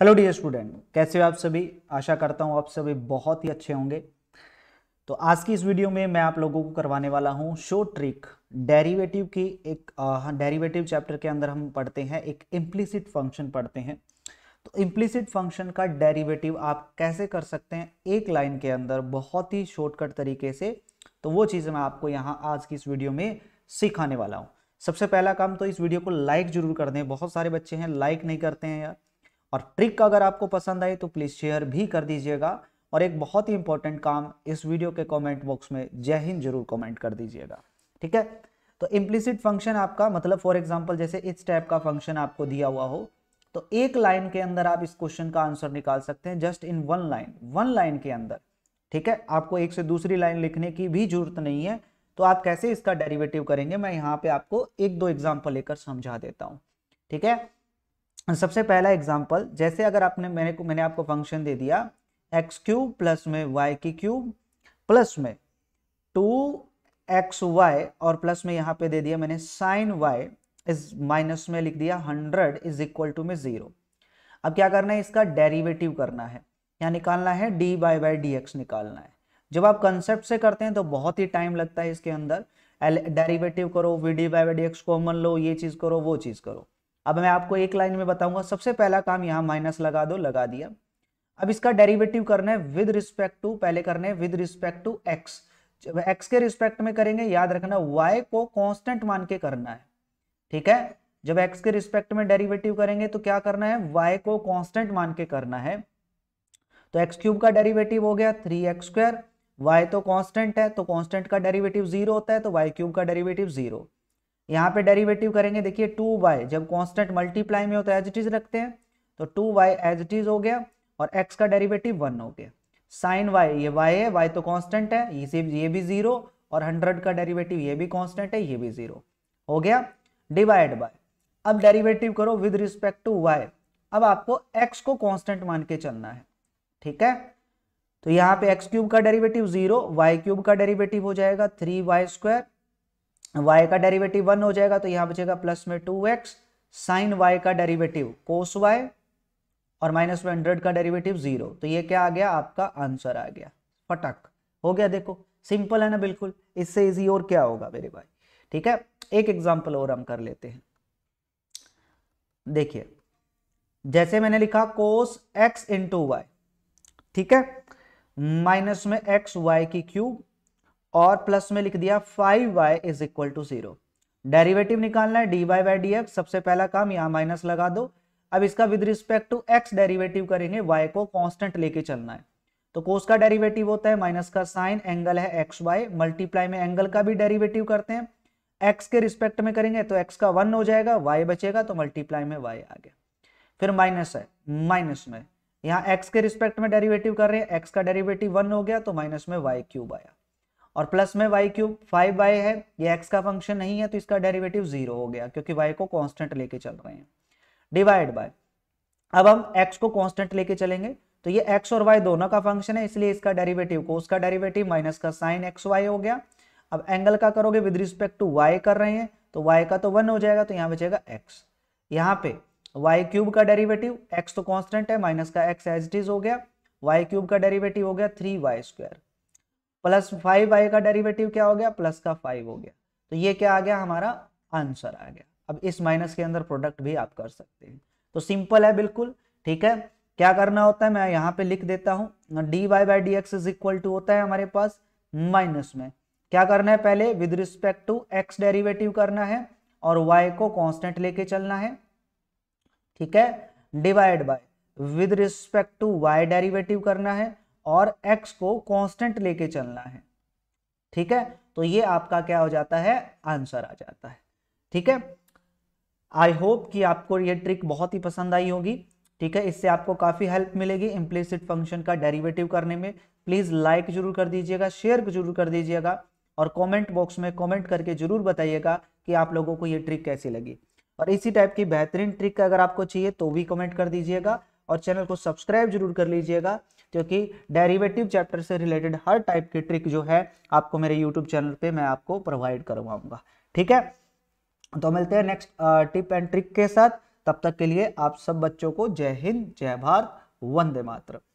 hello dear student कैसे हो आप सभी आशा करता हूँ आप सभी बहुत ही अच्छे होंगे तो आज की इस वीडियो में मैं आप लोगों को करवाने वाला हूँ शो ट्रिक डेरिवेटिव की एक डेरिवेटिव चैप्टर हाँ, के अंदर हम पढ़ते हैं एक इम्प्लिसिट फंक्शन पढ़ते हैं तो इम्प्लिसिट फंक्शन का डेरिवेटिव आप कैसे कर सकते हैं एक लाइन के अंदर बहुत ही शॉर्टकट तरीके से तो वो चीज़ मैं आपको यहाँ आज की इस वीडियो में सिखाने वाला हूँ सबसे पहला काम तो इस वीडियो को लाइक जरूर कर दें बहुत सारे बच्चे हैं लाइक नहीं करते हैं यार और ट्रिक अगर आपको पसंद आए तो प्लीज़ शेयर भी कर दीजिएगा और एक बहुत ही इंपॉर्टेंट काम इस वीडियो के कमेंट बॉक्स में जय हिंद जरूर कमेंट कर दीजिएगा ठीक है तो इम्प्लिसिट फंक्शन आपका मतलब फॉर एग्जांपल जैसे इस टाइप का फंक्शन आपको दिया हुआ हो तो एक लाइन के अंदर आप इस क्वेश्चन का आंसर निकाल सकते हैं just in one line one line के अंदर ठीक है आपको एक से दूसरी लाइन लिखने की भी जरूरत नहीं है तो आप कैसे इसका डेरिवेटिव करेंगे मैं यहाँ पे आपको एक दो एग्जाम्पल लेकर समझा देता हूँ ठीक है सबसे पहला एग्जाम्पल जैसे अगर आपने मैंने को मैंने आपको फंक्शन दे दिया एक्स क्यूब प्लस में वाई की क्यूब प्लस में टू एक्स वाई और प्लस में यहाँ पे दे दिया मैंने साइन वाई इज माइनस में लिख दिया हंड्रेड इज इक्वल टू में ज़ीरो अब क्या करना है इसका डेरिवेटिव करना है या निकालना है d by by d x निकालना है जब आप कंसेप्ट से करते हैं तो बहुत ही टाइम लगता है इसके अंदर डेरिवेटिव करो v d by by d x common लो ये चीज़ करो वो चीज़ करो अब मैं आपको एक लाइन में बताऊंगा सबसे पहला काम यहाँ माइनस लगा दो लगा दिया अब इसका डेरिवेटिव करना है विद रिस्पेक्ट टू पहले करना है विद रिस्पेक्ट टू एक्स जब एक्स के रिस्पेक्ट में करेंगे याद रखना वाई को कांस्टेंट मान के करना है ठीक है जब एक्स के रिस्पेक्ट में डेरिवेटिव करेंगे तो क्या करना है वाई को कांस्टेंट मान के करना है तो एक्स क्यूब का डेरिवेटिव हो गया थ्री एक्स स्क्वायर वाई तो कॉन्स्टेंट है तो कॉन्स्टेंट का डेरिवेटिव जीरो होता है तो वाई क्यूब का डेरिवेटिव जीरो यहाँ पे डेरिवेटिव करेंगे देखिए टू वाई जब कांस्टेंट मल्टीप्लाई में होता है एज इट इज रखते हैं तो two y as it is हो गया और एक्स का डेरिवेटिव वन हो गया साइन वाई ये वाई है वाई तो कांस्टेंट है ये सिर्फ ये भी जीरो और हंड्रेड का डेरिवेटिव ये भी कांस्टेंट है ये भी जीरो हो गया डिवाइड बाय अब डेरिवेटिव करो विद रिस्पेक्ट टू वाई अब आपको एक्स को कॉन्स्टेंट मान के चलना है ठीक है तो यहाँ पे एक्स क्यूब का डेरिवेटिव जीरो वाई क्यूब का डेरिवेटिव हो जाएगा थ्री वाई स्क्वायर y का डेरिवेटिव वन हो जाएगा तो यहां बचेगा प्लस में टू एक्स साइन वाई का डेरिवेटिव कोस वाई और माइनस में हंड्रेड का डेरिवेटिव जीरो तो ये क्या आ गया आपका आंसर आ गया फटक हो गया देखो सिंपल है ना बिल्कुल इससे इजी और क्या होगा मेरे भाई ठीक है एक एग्जाम्पल और हम कर लेते हैं देखिए जैसे मैंने लिखा कोस एक्स इंटू वाई ठीक है माइनस में एक्स वाई की क्यूब और प्लस में लिख दिया five y is equal to zero derivative निकालना है d y by d x सबसे पहला काम यहाँ माइनस लगा दो अब इसका with respect to x derivative करेंगे वाई को कॉन्स्टेंट लेके चलना है तो कोस का डेरिवेटिव होता है माइनस का साइन एंगल है एक्स वाई मल्टीप्लाई में एंगल का भी डेरिवेटिव करते हैं एक्स के रिस्पेक्ट में करेंगे तो एक्स का वन हो जाएगा वाई बचेगा तो मल्टीप्लाई में वाई आ गया फिर माइनस है माइनस में यहाँ एक्स के रिस्पेक्ट में डेरिवेटिव कर रहे हैं एक्स का डेरिवेटिव वन हो गया तो माइनस में वाई क्यूब आया और प्लस में वाई क्यूब फाइव वाई है ये एक्स का फंक्शन नहीं है तो इसका डेरिवेटिव जीरो हो गया क्योंकि वाई को कांस्टेंट लेके चल रहे हैं डिवाइड बाय अब हम एक्स को कांस्टेंट लेके चलेंगे तो ये एक्स और वाई दोनों का फंक्शन है इसलिए इसका डेरिवेटिव को उसका डेरिवेटिव माइनस का साइन एक्स वाई हो गया अब एंगल का करोगे विद रिस्पेक्ट टू वाई कर रहे हैं तो वाई का तो वन हो जाएगा तो यहाँ बचेगा एक्स यहाँ पे वाई क्यूब का डेरिवेटिव एक्स तो कॉन्स्टेंट है माइनस का एक्स एज इज हो गया वाई क्यूब का डेरिवेटिव हो गया three y square plus five y का डेरिवेटिव क्या हो गया प्लस का फाइव हो गया तो ये क्या आ गया हमारा आंसर आ गया अब इस माइनस के अंदर प्रोडक्ट भी आप कर सकते हैं तो सिंपल है बिल्कुल ठीक है क्या करना होता है मैं यहाँ पे लिख देता हूँ d y by d x is equal to होता है हमारे पास माइनस में क्या करना है पहले with respect to x derivative करना है और वाई को कॉन्स्टेंट लेके चलना है ठीक है divide by with respect to y derivative करना है और एक्स को कांस्टेंट लेके चलना है ठीक है तो ये आपका क्या हो जाता है आंसर आ जाता है ठीक है आई होप कि आपको ये ट्रिक बहुत ही पसंद आई होगी ठीक है इससे आपको काफ़ी हेल्प मिलेगी इम्प्लिसिट फंक्शन का डेरिवेटिव करने में प्लीज़ लाइक जरूर कर दीजिएगा शेयर जरूर कर दीजिएगा और कमेंट बॉक्स में कमेंट करके जरूर बताइएगा कि आप लोगों को ये ट्रिक कैसी लगी और इसी टाइप की बेहतरीन ट्रिक अगर आपको चाहिए तो भी कमेंट कर दीजिएगा और चैनल को सब्सक्राइब जरूर कर लीजिएगा क्योंकि डेरिवेटिव चैप्टर से रिलेटेड हर टाइप की ट्रिक जो है आपको मेरे यूट्यूब चैनल पर मैं आपको प्रोवाइड करवाऊंगा ठीक है तो मिलते हैं नेक्स्ट टिप एंड ट्रिक के साथ तब तक के लिए आप सब बच्चों को जय हिंद जय भारत वंदे मातरम